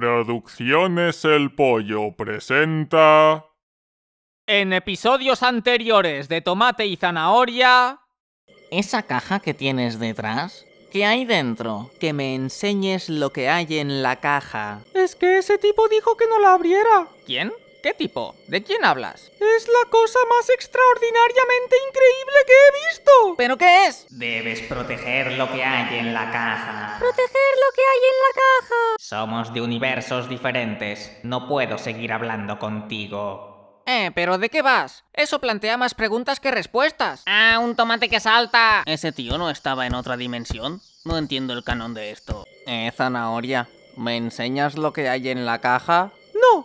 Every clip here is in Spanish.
Producciones El Pollo presenta... En episodios anteriores de Tomate y Zanahoria... ¿Esa caja que tienes detrás? ¿Qué hay dentro? Que me enseñes lo que hay en la caja. Es que ese tipo dijo que no la abriera. ¿Quién? ¿Qué tipo? ¿De quién hablas? Es la cosa más extraordinariamente increíble que he visto. ¿Pero qué es? Debes proteger lo que hay en la caja. Proteger lo que hay en la caja. Somos de universos diferentes. No puedo seguir hablando contigo. Eh, pero ¿de qué vas? Eso plantea más preguntas que respuestas. Ah, un tomate que salta. ¿Ese tío no estaba en otra dimensión? No entiendo el canon de esto. Eh, zanahoria, ¿me enseñas lo que hay en la caja? No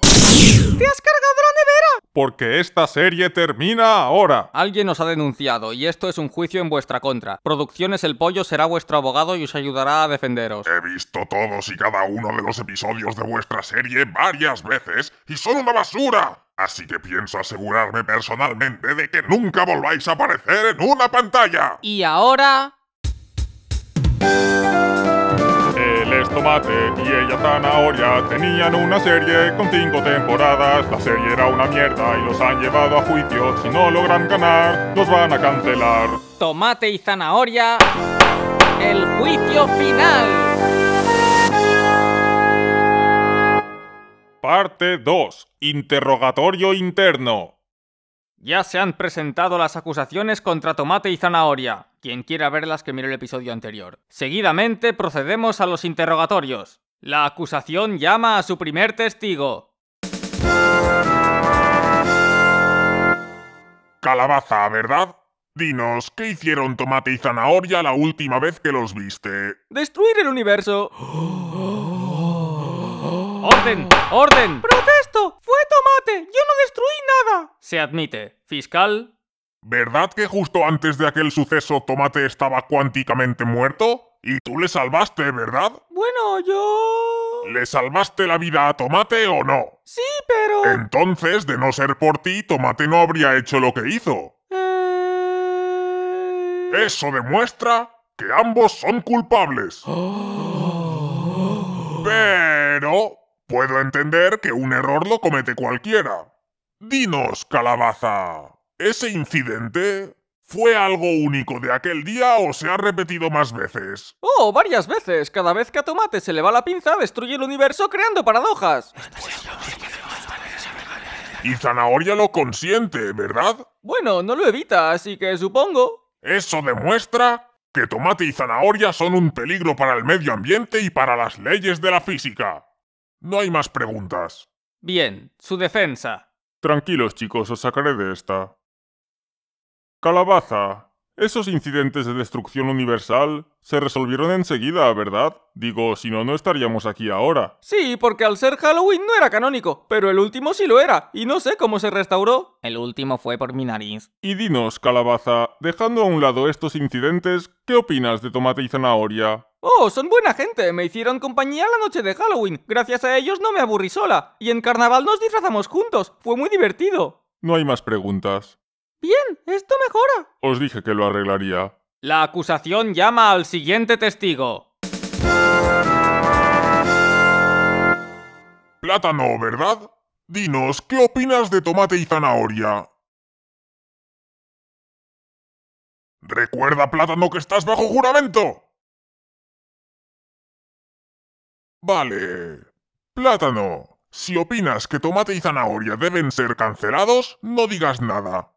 porque esta serie termina ahora. Alguien os ha denunciado y esto es un juicio en vuestra contra. Producciones El Pollo será vuestro abogado y os ayudará a defenderos. He visto todos y cada uno de los episodios de vuestra serie varias veces y son una basura. Así que pienso asegurarme personalmente de que nunca volváis a aparecer en una pantalla. Y ahora... Tomate y ella Zanahoria tenían una serie con cinco temporadas. La serie era una mierda y los han llevado a juicio. Si no logran ganar, los van a cancelar. Tomate y Zanahoria, el juicio final. Parte 2. Interrogatorio interno. Ya se han presentado las acusaciones contra Tomate y Zanahoria. Quien quiera verlas que mire el episodio anterior. Seguidamente procedemos a los interrogatorios. La acusación llama a su primer testigo. Calabaza, ¿verdad? Dinos, ¿qué hicieron Tomate y Zanahoria la última vez que los viste? ¡Destruir el universo! ¡Oh! ¡Orden! ¡Orden! ¡Protesto! yo no destruí nada. Se admite. Fiscal. ¿Verdad que justo antes de aquel suceso Tomate estaba cuánticamente muerto? Y tú le salvaste, ¿verdad? Bueno, yo... ¿Le salvaste la vida a Tomate o no? Sí, pero... Entonces, de no ser por ti, Tomate no habría hecho lo que hizo. Eh- Eso demuestra que ambos son culpables. Pero Puedo entender que un error lo comete cualquiera. Dinos, calabaza, ¿ese incidente fue algo único de aquel día o se ha repetido más veces? Oh, varias veces. Cada vez que a Tomate se le va la pinza, destruye el universo creando paradojas. Y Zanahoria lo consiente, ¿verdad? Bueno, no lo evita, así que supongo. Eso demuestra que tomate y zanahoria son un peligro para el medio ambiente y para las leyes de la física. No hay más preguntas. Bien, su defensa. Tranquilos, chicos, os sacaré de esta. Calabaza, esos incidentes de destrucción universal se resolvieron enseguida, ¿verdad? Digo, si no, no estaríamos aquí ahora. Sí, porque al ser Halloween no era canónico, pero el último sí lo era, y no sé cómo se restauró. El último fue por mi nariz. Y dinos, calabaza, dejando a un lado estos incidentes, ¿qué opinas de Tomate y Zanahoria? Oh, son buena gente, me hicieron compañía la noche de Halloween, gracias a ellos no me aburrí sola, y en carnaval nos disfrazamos juntos, fue muy divertido. No hay más preguntas. Bien, esto mejora. Os dije que lo arreglaría. La acusación llama al siguiente testigo. Plátano, ¿verdad? Dinos, ¿qué opinas de tomate y zanahoria? Recuerda, plátano, que estás bajo juramento. Vale. Plátano, si opinas que tomate y zanahoria deben ser cancelados, no digas nada.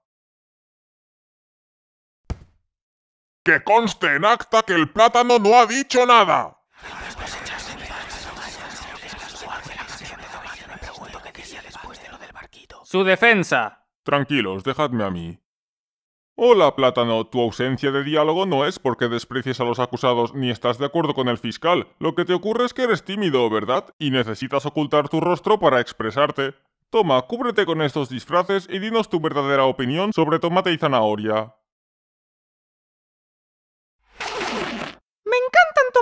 Que conste en acta que el plátano no ha dicho nada. Su defensa. Tranquilos, dejadme a mí. Hola, plátano. Tu ausencia de diálogo no es porque desprecies a los acusados ni estás de acuerdo con el fiscal. Lo que te ocurre es que eres tímido, ¿verdad? Y necesitas ocultar tu rostro para expresarte. Toma, cúbrete con estos disfraces y dinos tu verdadera opinión sobre tomate y zanahoria.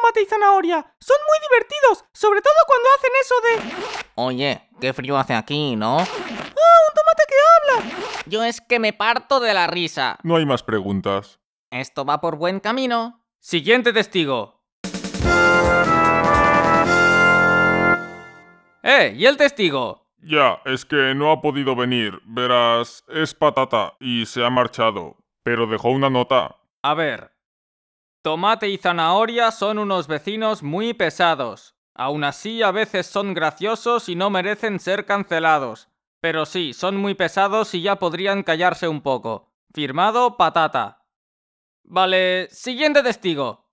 tomate y zanahoria. Son muy divertidos, sobre todo cuando hacen eso de... Oye, qué frío hace aquí, ¿no? ¡Ah, un tomate que habla! Yo es que me parto de la risa. No hay más preguntas. Esto va por buen camino. Siguiente testigo. ¡Eh! ¿Y el testigo? Ya, es que no ha podido venir. Verás, es patata y se ha marchado, pero dejó una nota. A ver, Tomate y zanahoria son unos vecinos muy pesados. Aún así, a veces son graciosos y no merecen ser cancelados. Pero sí, son muy pesados y ya podrían callarse un poco. Firmado Patata. Vale, siguiente testigo.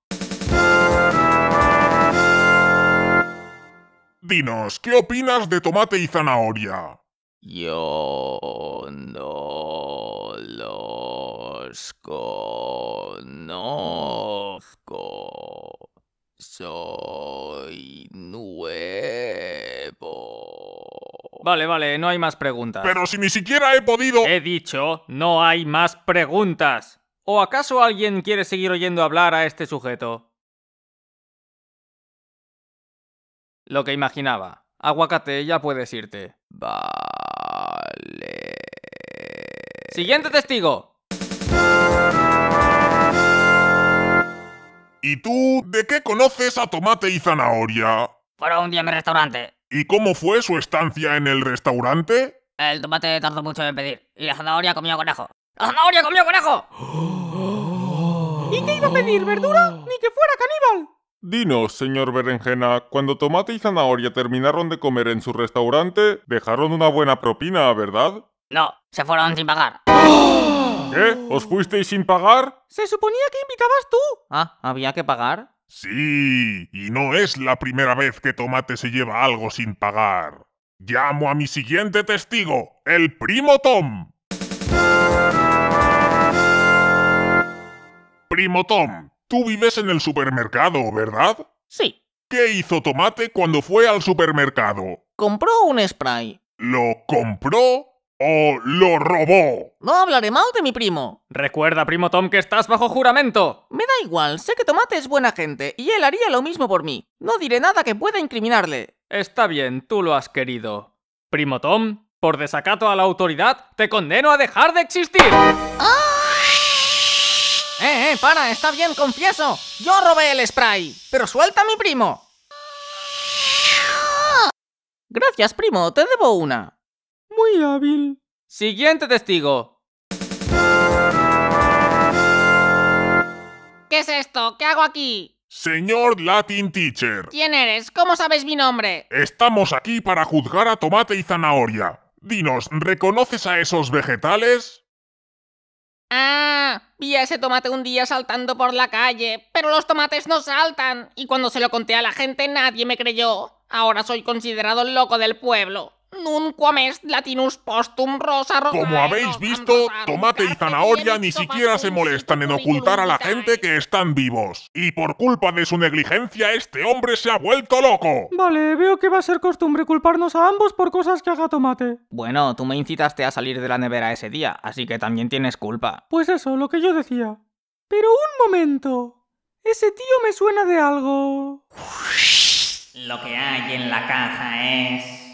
Dinos, ¿qué opinas de tomate y zanahoria? Yo no los conozco. Soy nuevo. Vale, vale, no hay más preguntas. Pero si ni siquiera he podido... He dicho, no hay más preguntas. ¿O acaso alguien quiere seguir oyendo hablar a este sujeto? Lo que imaginaba. Aguacate, ya puedes irte. Vale. Siguiente testigo. ¿Y tú de qué conoces a Tomate y Zanahoria? Fueron un día en mi restaurante. ¿Y cómo fue su estancia en el restaurante? El tomate tardó mucho en pedir y la zanahoria comió conejo. ¡La zanahoria comió conejo! ¿Y qué iba a pedir, verdura? ¡Ni que fuera caníbal! Dinos, señor Berenjena, cuando Tomate y Zanahoria terminaron de comer en su restaurante, dejaron una buena propina, ¿verdad? No, se fueron sin pagar. ¡Ah! ¿Qué? ¿Os fuisteis sin pagar? Se suponía que invitabas tú. Ah, ¿había que pagar? Sí, y no es la primera vez que Tomate se lleva algo sin pagar. Llamo a mi siguiente testigo, el primo Tom. Primo Tom, tú vives en el supermercado, ¿verdad? Sí. ¿Qué hizo Tomate cuando fue al supermercado? Compró un spray. ¿Lo compró? ¡Oh, lo robó. No hablaré mal de mi primo. Recuerda, primo Tom, que estás bajo juramento. Me da igual, sé que Tomate es buena gente y él haría lo mismo por mí. No diré nada que pueda incriminarle. Está bien, tú lo has querido. Primo Tom, por desacato a la autoridad, te condeno a dejar de existir. Eh, eh, para, está bien, confieso. Yo robé el spray. Pero suelta a mi primo. Gracias, primo, te debo una muy hábil. Siguiente testigo. ¿Qué es esto? ¿Qué hago aquí? Señor Latin Teacher. ¿Quién eres? ¿Cómo sabes mi nombre? Estamos aquí para juzgar a tomate y zanahoria. Dinos, ¿reconoces a esos vegetales? Ah, vi a ese tomate un día saltando por la calle, pero los tomates no saltan, y cuando se lo conté a la gente nadie me creyó. Ahora soy considerado el loco del pueblo comes latinus postum rosa rosa. Como habéis visto, Tomate y Zanahoria ni siquiera se molestan en ocultar a la gente que están vivos. Y por culpa de su negligencia, este hombre se ha vuelto loco. Vale, veo que va a ser costumbre culparnos a ambos por cosas que haga Tomate. Bueno, tú me incitaste a salir de la nevera ese día, así que también tienes culpa. Pues eso, lo que yo decía. Pero un momento. Ese tío me suena de algo. Lo que hay en la caja es...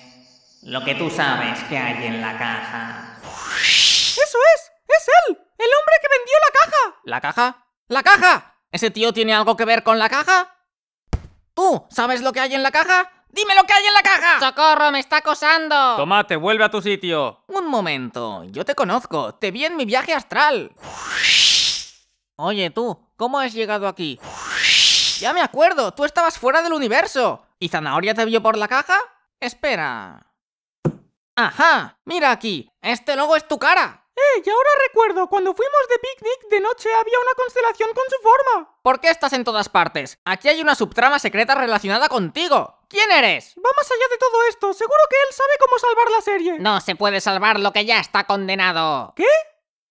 Lo que tú sabes que hay en la caja. ¡Eso es! ¡Es él! ¡El hombre que vendió la caja! ¿La caja? ¡La caja! ¿Ese tío tiene algo que ver con la caja? ¿Tú sabes lo que hay en la caja? ¡Dime lo que hay en la caja! ¡Socorro, me está acosando! Tomate, vuelve a tu sitio. Un momento, yo te conozco, te vi en mi viaje astral. Oye tú, ¿cómo has llegado aquí? Ya me acuerdo, tú estabas fuera del universo. ¿Y Zanahoria te vio por la caja? Espera, ¡Ajá! ¡Mira aquí! ¡Este logo es tu cara! ¡Eh! Y ahora recuerdo, cuando fuimos de picnic de noche había una constelación con su forma. ¿Por qué estás en todas partes? Aquí hay una subtrama secreta relacionada contigo. ¿Quién eres? Va más allá de todo esto. Seguro que él sabe cómo salvar la serie. No se puede salvar lo que ya está condenado. ¿Qué?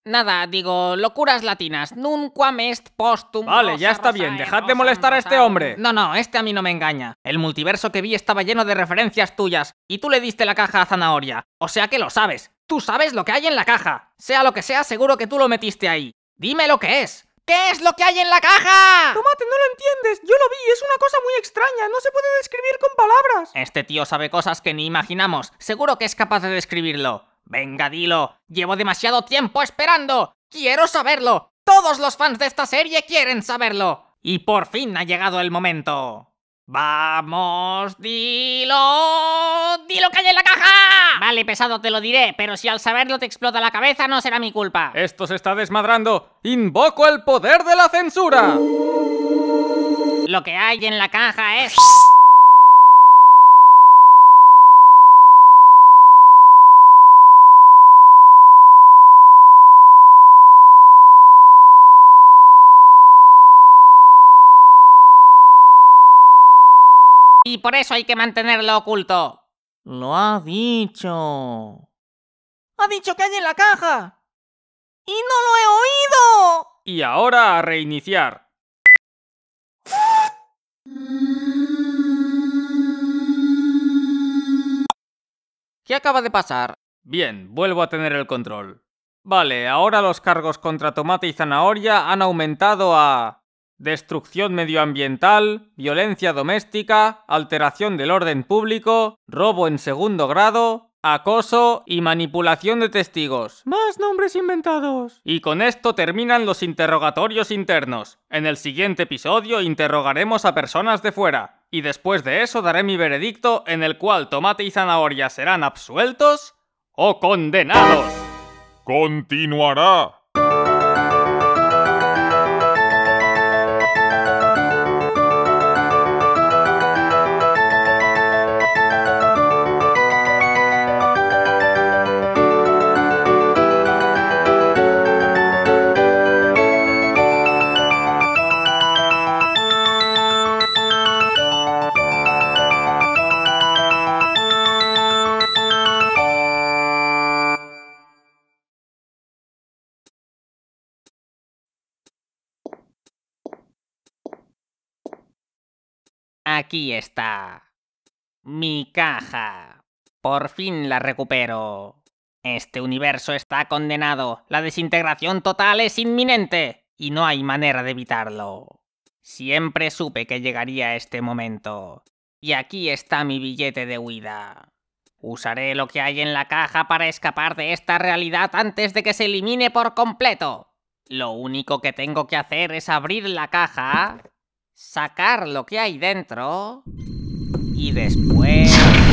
Nada, digo, locuras latinas. Nunquam est postum. Vale, ya está bien, dejad de molestar a este hombre. No, no, este a mí no me engaña. El multiverso que vi estaba lleno de referencias tuyas, y tú le diste la caja a Zanahoria. O sea que lo sabes. Tú sabes lo que hay en la caja. Sea lo que sea, seguro que tú lo metiste ahí. Dime lo que es. ¿Qué es lo que hay en la caja? Tomate, no lo entiendes. Yo lo vi, es una cosa muy extraña. No se puede describir con palabras. Este tío sabe cosas que ni imaginamos. Seguro que es capaz de describirlo. Venga, dilo. Llevo demasiado tiempo esperando. Quiero saberlo. Todos los fans de esta serie quieren saberlo. Y por fin ha llegado el momento. Vamos, dilo. Dilo que hay en la caja. Vale, pesado, te lo diré, pero si al saberlo te explota la cabeza no será mi culpa. Esto se está desmadrando. Invoco el poder de la censura. Lo que hay en la caja es... y por eso hay que mantenerlo oculto. Lo ha dicho. Ha dicho que hay en la caja. Y no lo he oído. Y ahora a reiniciar. ¿Qué acaba de pasar? Bien, vuelvo a tener el control. Vale, ahora los cargos contra tomate y zanahoria han aumentado a destrucción medioambiental, violencia doméstica, alteración del orden público, robo en segundo grado, acoso y manipulación de testigos. Más nombres inventados. Y con esto terminan los interrogatorios internos. En el siguiente episodio interrogaremos a personas de fuera. Y después de eso daré mi veredicto en el cual tomate y zanahoria serán absueltos o condenados. Continuará. Aquí está. Mi caja. Por fin la recupero. Este universo está condenado. La desintegración total es inminente. Y no hay manera de evitarlo. Siempre supe que llegaría este momento. Y aquí está mi billete de huida. Usaré lo que hay en la caja para escapar de esta realidad antes de que se elimine por completo. Lo único que tengo que hacer es abrir la caja sacar lo que hay dentro y después...